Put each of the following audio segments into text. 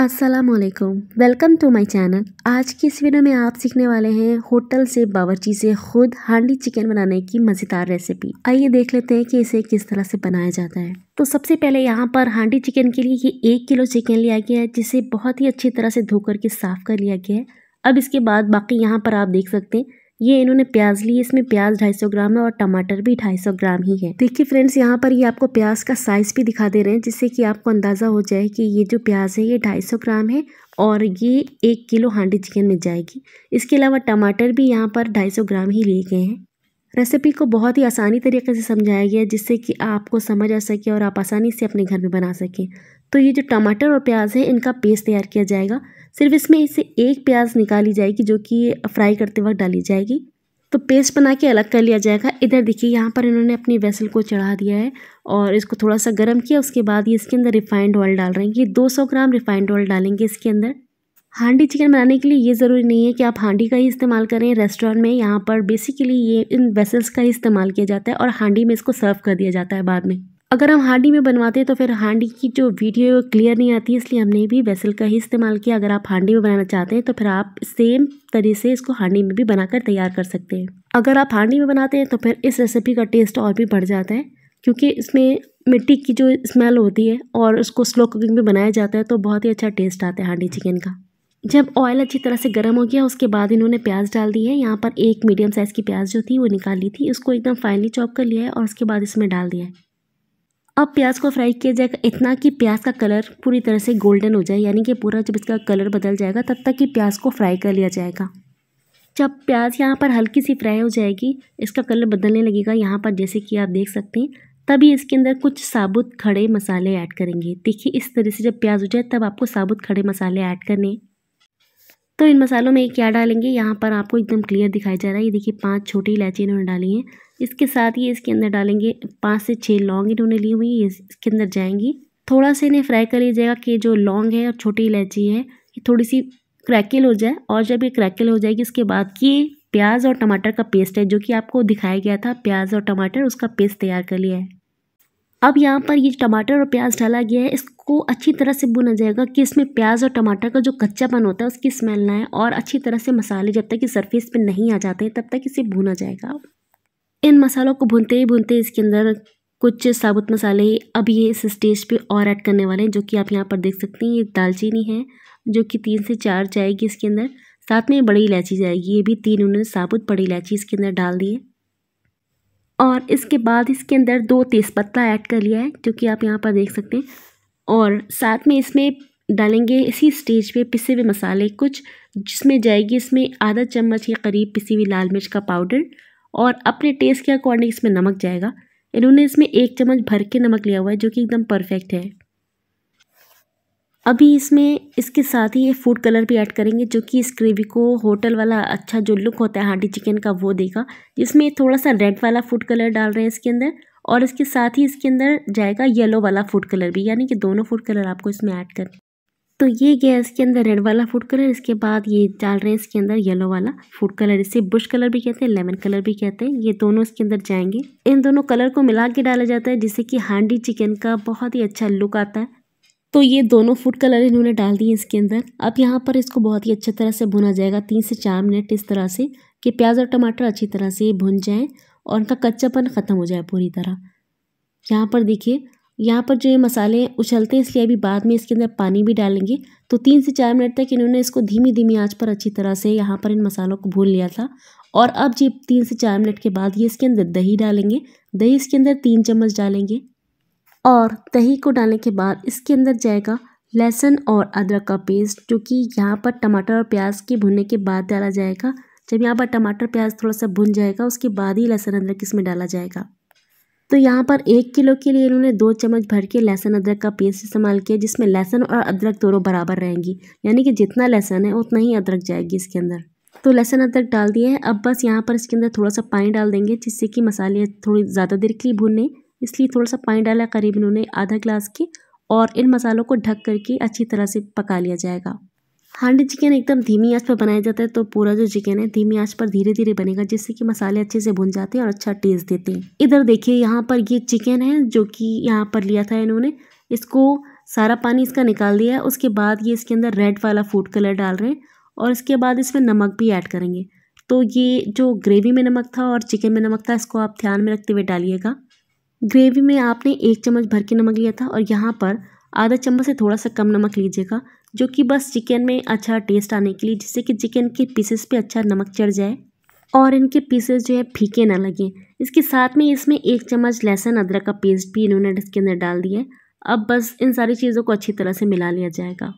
असलकम welcome to my channel आज की इस वीडियो में आप सीखने वाले हैं होटल से बावर्ची से खुद हांडी चिकन बनाने की मज़ेदार रेसिपी आइए देख लेते हैं कि इसे किस तरह से बनाया जाता है तो सबसे पहले यहाँ पर हांडी चिकन के लिए ये एक किलो चिकन लिया गया है जिसे बहुत ही अच्छी तरह से धोकर के साफ़ कर लिया गया है अब इसके बाद बाकी यहाँ पर आप देख सकते हैं ये इन्होंने प्याज ली इसमें प्याज ढाई सौ ग्राम है और टमाटर भी ढाई सौ ग्राम ही है देखिए फ्रेंड्स यहाँ पर ये आपको प्याज का साइज भी दिखा दे रहे हैं जिससे कि आपको अंदाजा हो जाए कि ये जो प्याज है ये ढाई सौ ग्राम है और ये एक किलो हांडी चिकन में जाएगी इसके अलावा टमाटर भी यहाँ पर ढाई सौ ग्राम ही लिए गए हैं रेसिपी को बहुत ही आसानी तरीके से समझाया गया है जिससे कि आपको समझ आ सके और आप आसानी से अपने घर में बना सकें तो ये जो टमाटर और प्याज है इनका पेस्ट तैयार किया जाएगा सिर्फ इसमें इसे एक प्याज निकाली जाएगी जो कि फ्राई करते वक्त डाली जाएगी तो पेस्ट बना के अलग कर लिया जाएगा इधर देखिए यहाँ पर इन्होंने अपनी वेसल को चढ़ा दिया है और इसको थोड़ा सा गर्म किया उसके बाद ये इसके अंदर रिफाइंड ऑयल डाल रहे हैं ये सौ ग्राम रिफाइंड ऑयल डालेंगे इसके अंदर हांडी चिकन बनाने के लिए ये ज़रूरी नहीं है कि आप हांडी का ही इस्तेमाल करें रेस्टोरेंट में यहाँ पर बेसिकली ये इन वेसल्स का ही इस्तेमाल किया जाता है और हांडी में इसको सर्व कर दिया जाता है बाद में अगर हम हांडी में बनवाते हैं तो फिर हांडी की जो वीडियो क्लियर नहीं आती इसलिए हमने भी वेसल का ही इस्तेमाल किया अगर आप हांडी में बनाना चाहते हैं तो फिर आप सेम तरीके से इसको हांडी में भी बनाकर तैयार कर सकते हैं अगर आप हांडी में बनाते हैं तो फिर इस रेसिपी का टेस्ट और भी बढ़ जाता है क्योंकि इसमें मिट्टी की जो स्मेल होती है और उसको स्लो कुकिंग में बनाया जाता है तो बहुत ही अच्छा टेस्ट आता है हांडी चिकन का जब ऑयल अच्छी तरह से गर्म हो गया उसके बाद इन्होंने प्याज डाल दी है यहाँ पर एक मीडियम साइज़ की प्याज जो थी वो निकाल ली थी उसको एकदम फाइनली चॉप कर लिया है और उसके बाद इसमें डाल दिया है अब प्याज को फ्राई किया जाएगा इतना कि प्याज का कलर पूरी तरह से गोल्डन हो जाए यानी कि पूरा जब इसका कलर बदल जाएगा तब तक कि प्याज को फ्राई कर लिया जाएगा जब प्याज यहाँ पर हल्की सी फ्राई हो जाएगी इसका कलर बदलने लगेगा यहाँ पर जैसे कि आप देख सकते हैं तभी इसके अंदर कुछ साबुत खड़े मसाले ऐड करेंगे देखिए इस तरह से जब प्याज हो जाए तब आपको साबुत खड़े मसाले ऐड करने तो इन मसालों में क्या डालेंगे यहाँ पर आपको एकदम क्लियर दिखाई जा रहा है ये देखिए पाँच छोटी इलायची इन्होंने डाली हैं इसके साथ ही इसके अंदर डालेंगे पाँच से छः लौंग इन्होंने ली हुई ये इसके अंदर जाएंगी थोड़ा सा इन्हें फ्राई कर लीजिएगा कि जो लौंग है और छोटी इलायची है ये थोड़ी सी क्रैकल हो जाए और जब ये क्रैकल हो जाएगी इसके बाद की प्याज और टमाटर का पेस्ट है जो कि आपको दिखाया गया था प्याज और टमाटर उसका पेस्ट तैयार कर लिया है अब यहाँ पर ये टमाटर और प्याज डाला गया है इसको अच्छी तरह से भुना जाएगा कि इसमें प्याज और टमाटर का जो कच्चापन होता है उसकी स्मेल ना आए और अच्छी तरह से मसाले जब तक कि सरफेस पे नहीं आ जाते तब तक इसे भुना जाएगा इन मसालों को भूनते ही भूनते इसके अंदर कुछ साबुत मसाले अब ये इस स्टेज पर और ऐड करने वाले हैं जो कि आप यहाँ पर देख सकते हैं ये दालचीनी है जो कि तीन से चार जाएगी इसके अंदर साथ में बड़ी इलायची जाएगी ये भी तीन उन्होंने साबुत बड़ी इलायची इसके अंदर डाल दी है और इसके बाद इसके अंदर दो तेज़पत्ता ऐड कर लिया है जो कि आप यहाँ पर देख सकते हैं और साथ में इसमें डालेंगे इसी स्टेज पे पिसे हुए मसाले कुछ जिसमें जाएगी इसमें आधा चम्मच के करीब पिसी हुई लाल मिर्च का पाउडर और अपने टेस्ट के अकॉर्डिंग इसमें नमक जाएगा इन्होंने इसमें एक चम्मच भर के नमक लिया हुआ है जो कि एकदम परफेक्ट है अभी इसमें इसके साथ ही ये फूड कलर भी ऐड करेंगे जो कि इस ग्रेवी को होटल वाला अच्छा जो लुक होता है हांडी चिकन का वो देगा जिसमें थोड़ा सा रेड वाला फूड कलर डाल रहे हैं इसके अंदर और इसके साथ ही इसके अंदर जाएगा येलो वाला फूड कलर भी यानी कि दोनों फूड कलर आपको इसमें ऐड करें तो ये गया इसके अंदर रेड वाला फूड कलर इसके बाद ये डाल रहे हैं इसके अंदर येलो वाला फूड कलर इसे बुश कलर भी कहते हैं लेमन कलर भी कहते हैं ये दोनों इसके अंदर जाएंगे इन दोनों कलर को मिला के डाला जाता है जिससे कि हांडी चिकन का बहुत ही अच्छा लुक आता है तो ये दोनों फूड कलर इन्होंने डाल दिए इसके अंदर अब यहाँ पर इसको बहुत ही अच्छी तरह से भुना जाएगा तीन से चार मिनट इस तरह से कि प्याज और टमाटर अच्छी तरह से भुन जाएँ और उनका कच्चापन ख़त्म हो जाए पूरी तरह यहाँ पर देखिए यहाँ पर जो ये मसाले उछलते हैं इसलिए अभी बाद में इसके अंदर पानी भी डालेंगे तो तीन से चार मिनट तक इन्होंने इसको धीमी धीमी आंच पर अच्छी तरह से यहाँ पर इन मसालों को भून लिया था और अब जी तीन से चार मिनट के बाद ये इसके अंदर दही डालेंगे दही इसके अंदर तीन चम्मच डालेंगे और दही को डालने के बाद इसके अंदर जाएगा लहसुन और अदरक का पेस्ट जो कि यहाँ पर टमाटर और प्याज के भुनने के बाद डाला जाएगा जब यहाँ पर टमाटर प्याज थोड़ा सा भुन जाएगा उसके बाद ही लहसुन अदरक इसमें डाला जाएगा तो यहाँ पर एक किलो के लिए इन्होंने दो चम्मच भर के लहसुन अदरक का पेस्ट इस्तेमाल किया जिसमें लहसुन और अदरक दोनों बराबर रहेंगी यानी कि जितना लहसुन है उतना ही अदरक जाएगी इसके अंदर तो लहसुन अदरक डाल दिए हैं अब बस यहाँ पर इसके अंदर थोड़ा सा पानी डाल देंगे जिससे कि मसाले थोड़ी ज़्यादा देर के लिए भुनें इसलिए थोड़ा सा पानी डाला करीब इन्होंने आधा ग्लास के और इन मसालों को ढक करके अच्छी तरह से पका लिया जाएगा हांडी चिकन एकदम धीमी आंच पर बनाया जाता है तो पूरा जो चिकन है धीमी आंच पर धीरे धीरे बनेगा जिससे कि मसाले अच्छे से भुन जाते हैं और अच्छा टेस्ट देते हैं इधर देखिए यहाँ पर ये चिकन है जो कि यहाँ पर लिया था इन्होंने इसको सारा पानी इसका निकाल दिया है उसके बाद ये इसके अंदर रेड वाला फूड कलर डाल रहे हैं और इसके बाद इसमें नमक भी ऐड करेंगे तो ये जो ग्रेवी में नमक था और चिकन में नमक था इसको आप ध्यान में रखते हुए डालिएगा ग्रेवी में आपने एक चम्मच भर के नमक लिया था और यहाँ पर आधा चम्मच से थोड़ा सा कम नमक लीजिएगा जो कि बस चिकन में अच्छा टेस्ट आने के लिए जिससे कि चिकन के पीसेस पे अच्छा नमक चढ़ जाए और इनके पीसेस जो है फीके ना लगें इसके साथ में इसमें एक चम्मच लहसुन अदरक का पेस्ट भी इन्होंने इसके अंदर डाल दिया है अब बस इन सारी चीज़ों को अच्छी तरह से मिला लिया जाएगा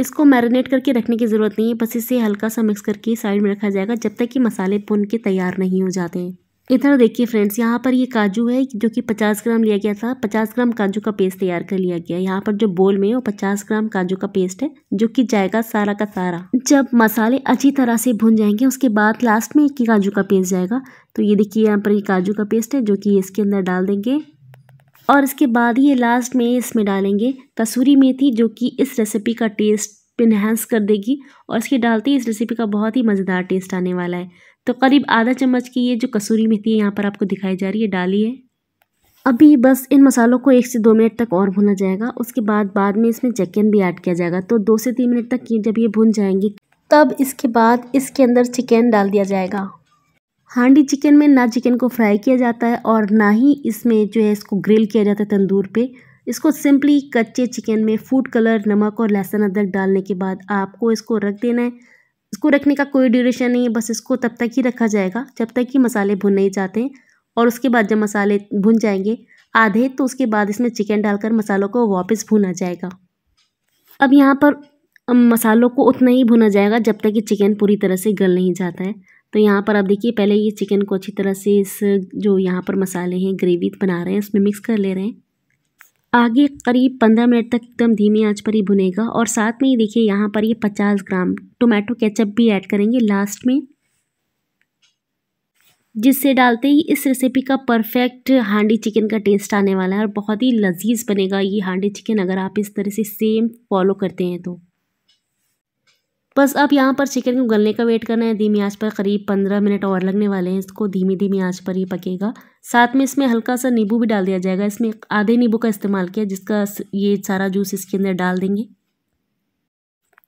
इसको मैरिनेट करके रखने की ज़रूरत नहीं है बस इसे हल्का सा मिक्स करके साइड में रखा जाएगा जब तक कि मसाले भुन के तैयार नहीं हो जाते हैं इधर देखिए फ्रेंड्स यहाँ पर ये काजू है जो कि 50 ग्राम लिया गया था 50 ग्राम काजू का पेस्ट तैयार कर लिया गया यहाँ पर जो बोल में है वो 50 ग्राम काजू का पेस्ट है जो कि जाएगा सारा का सारा जब मसाले अच्छी तरह से भुन जाएंगे उसके बाद लास्ट में एक ही काजू का पेस्ट जाएगा तो ये देखिए यहाँ पर ये काजू का पेस्ट है जो कि इसके अंदर डाल देंगे और इसके बाद ये लास्ट में इसमें डालेंगे कसूरी मेथी जो कि इस रेसिपी का टेस्ट इन्हेंस कर देगी और इसके डालते ही इस रेसिपी का बहुत ही मज़ेदार टेस्ट आने वाला है तो करीब आधा चम्मच की ये जो कसूरी मेथी है यहाँ पर आपको दिखाई जा रही है डालिए अभी बस इन मसालों को एक से दो मिनट तक और भुना जाएगा उसके बाद बाद में इसमें चिकन भी ऐड किया जाएगा तो दो से तीन मिनट तक जब ये भुन जाएंगे तब इसके बाद इसके अंदर चिकन डाल दिया जाएगा हांडी चिकन में ना चिकन को फ्राई किया जाता है और ना ही इसमें जो है इसको ग्रिल किया जाता है तंदूर पे इसको सिंपली कच्चे चिकन में फूड कलर नमक और लहसुन अदरक डालने के बाद आपको इसको रख देना है इसको रखने का कोई ड्यूरेशन नहीं है बस इसको तब तक ही रखा जाएगा जब तक कि मसाले भुन नहीं जाते और उसके बाद जब मसाले भुन जाएंगे आधे तो उसके बाद इसमें चिकन डालकर मसालों को वापस भुना जाएगा अब यहाँ पर मसालों को उतना ही भुना जाएगा जब तक कि चिकन पूरी तरह से गल नहीं जाता है तो यहाँ पर आप देखिए पहले ये चिकन को अच्छी तरह से इस जो यहाँ पर मसाले हैं ग्रेवी बना रहे हैं उसमें मिक्स कर ले रहे हैं आगे करीब पंद्रह मिनट तक एकदम धीमी आंच पर ही भुनेगा और साथ में ही देखिए यहाँ पर ये पचास ग्राम टोमेटो केचप भी ऐड करेंगे लास्ट में जिससे डालते ही इस रेसिपी का परफेक्ट हांडी चिकन का टेस्ट आने वाला है और बहुत ही लजीज बनेगा ये हांडी चिकन अगर आप इस तरह से सेम फॉलो करते हैं तो बस अब यहाँ पर चिकन को गलने का वेट करना है धीमी आंच पर करीब पंद्रह मिनट और लगने वाले हैं इसको धीमी धीमी आंच पर ही पकेगा साथ में इसमें हल्का सा नींबू भी डाल दिया जाएगा इसमें आधे नींबू का इस्तेमाल किया जिसका ये सारा जूस इसके अंदर डाल देंगे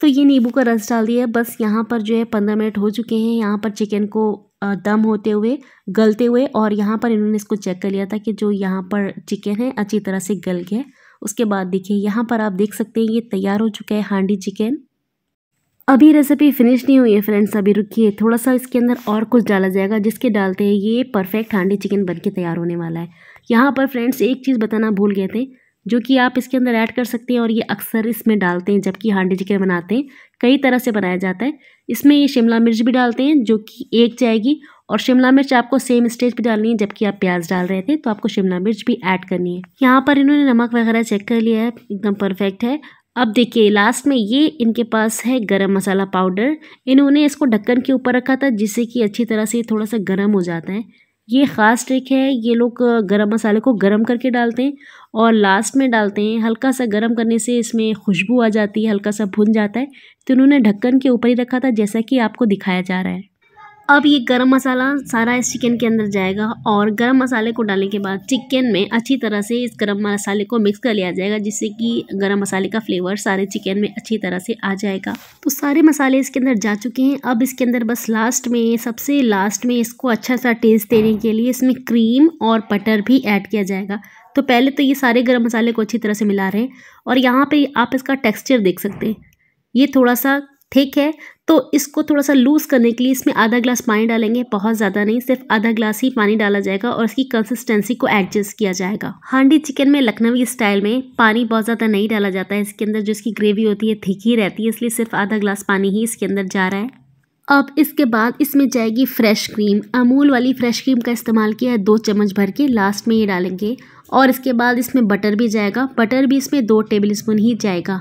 तो ये नींबू का रस डाल दिया बस यहाँ पर जो है पंद्रह मिनट हो चुके हैं यहाँ पर चिकन को दम होते हुए गलते हुए और यहाँ पर इन्होंने इसको चेक कर लिया था कि जो यहाँ पर चिकन है अच्छी तरह से गल गया उसके बाद देखिए यहाँ पर आप देख सकते हैं ये तैयार हो चुका है हांडी चिकन अभी रेसिपी फिनिश नहीं हुई है फ्रेंड्स अभी रुकिए थोड़ा सा इसके अंदर और कुछ डाला जाएगा जिसके डालते हैं ये परफेक्ट हांडी चिकन बन के तैयार होने वाला है यहाँ पर फ्रेंड्स एक चीज़ बताना भूल गए थे जो कि आप इसके अंदर ऐड कर सकते हैं और ये अक्सर इसमें डालते हैं जबकि हांडी चिकन बनाते हैं कई तरह से बनाया जाता है इसमें ये शिमला मिर्च भी डालते हैं जो कि एक जाएगी और शिमला मिर्च आपको सेम स्टेज पे डालनी है जबकि आप प्याज डाल रहे थे तो आपको शिमला मिर्च भी ऐड करनी है यहाँ पर इन्होंने नमक वगैरह चेक कर लिया है एकदम परफेक्ट है अब देखिए लास्ट में ये इनके पास है गरम मसाला पाउडर इन्होंने इसको ढक्कन के ऊपर रखा था जिससे कि अच्छी तरह से थोड़ा सा गर्म हो जाता है ये ख़ास ट्रिक है ये लोग गरम मसाले को गरम करके डालते हैं और लास्ट में डालते हैं हल्का सा गरम करने से इसमें खुशबू आ जाती है हल्का सा भुन जाता है तो इन्होंने ढक्कन के ऊपर ही रखा था जैसा कि आपको दिखाया जा रहा है अब ये गरम मसाला सारा इस चिकन के अंदर जाएगा और गरम मसाले को डालने के बाद चिकन में अच्छी तरह से इस गरम मसाले को मिक्स कर लिया जाएगा जिससे कि गरम मसाले का फ्लेवर सारे चिकन में अच्छी तरह से आ जाएगा तो सारे मसाले इसके अंदर जा चुके हैं अब इसके अंदर बस लास्ट में सबसे लास्ट में इसको अच्छा सा टेस्ट देने के लिए इसमें क्रीम और बटर भी ऐड किया जाएगा तो पहले तो ये सारे गर्म मसाले को अच्छी तरह से मिला रहे हैं और यहाँ पर आप इसका टेक्स्चर देख सकते हैं ये थोड़ा सा ठीक है तो इसको थोड़ा सा लूज़ करने के लिए इसमें आधा ग्लास पानी डालेंगे बहुत ज़्यादा नहीं सिर्फ आधा ग्लास ही पानी डाला जाएगा और इसकी कंसिस्टेंसी को एडजस्ट किया जाएगा हांडी चिकन में लखनवी स्टाइल में पानी बहुत ज़्यादा नहीं डाला जाता है इसके अंदर जो इसकी ग्रेवी होती है थिक ही रहती है इसलिए सिर्फ आधा ग्लास पानी ही इसके अंदर जा रहा है अब इसके बाद इसमें जाएगी फ्रेश क्रीम अमूल वाली फ्रेश क्रीम का इस्तेमाल किया है दो चम्मच भर के लास्ट में ये डालेंगे और इसके बाद इसमें बटर भी जाएगा बटर भी इसमें दो टेबल स्पून ही जाएगा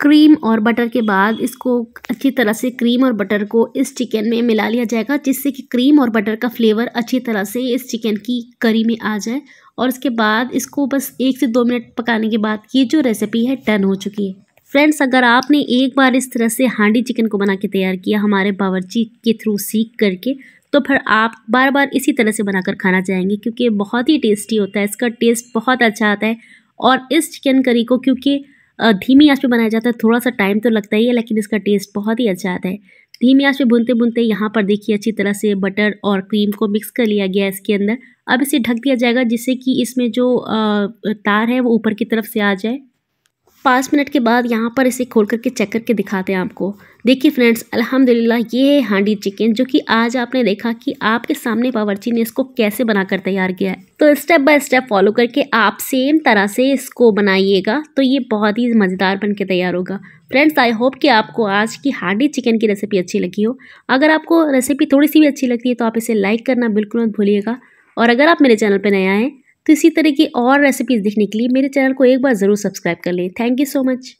क्रीम और बटर के बाद इसको अच्छी तरह से क्रीम और बटर को इस चिकन में मिला लिया जाएगा जिससे कि क्रीम और बटर का फ्लेवर अच्छी तरह से इस चिकन की करी में आ जाए और इसके बाद इसको बस एक से दो मिनट पकाने के बाद ये जो रेसिपी है डन हो चुकी है फ्रेंड्स अगर आपने एक बार इस तरह से हांडी चिकन को बना के तैयार किया हमारे बावरची के थ्रू सीख करके तो फिर आप बार बार इसी तरह से बनाकर खाना चाहेंगे क्योंकि बहुत ही टेस्टी होता है इसका टेस्ट बहुत अच्छा आता है और इस चिकन करी को क्योंकि धीमी आंच पे बनाया जाता है थोड़ा सा टाइम तो लगता ही है लेकिन इसका टेस्ट बहुत ही अच्छा आता है धीमी आंच पे बुनते बुनते यहाँ पर देखिए अच्छी तरह से बटर और क्रीम को मिक्स कर लिया गया है इसके अंदर अब इसे ढक दिया जाएगा जिससे कि इसमें जो तार है वो ऊपर की तरफ से आ जाए पाँच मिनट के बाद यहाँ पर इसे खोल करके चेक करके दिखाते हैं आपको देखिए फ्रेंड्स अल्हम्दुलिल्लाह ये है हांडी चिकन जो कि आज आपने देखा कि आपके सामने बावर्ची ने इसको कैसे बनाकर तैयार किया है तो स्टेप बाय स्टेप फॉलो करके आप सेम तरह से इसको बनाइएगा तो ये बहुत ही मज़ेदार बन के तैयार होगा फ्रेंड्स आई होप कि आपको आज की हांडी चिकन की रेसिपी अच्छी लगी हो अगर आपको रेसिपी थोड़ी सी भी अच्छी लगती है तो आप इसे लाइक करना बिल्कुल मत भूलिएगा और अगर आप मेरे चैनल पर नए आएँ तो इसी तरह की और रेसिपीज़ देखने के लिए मेरे चैनल को एक बार ज़रूर सब्सक्राइब कर लें थैंक यू सो मच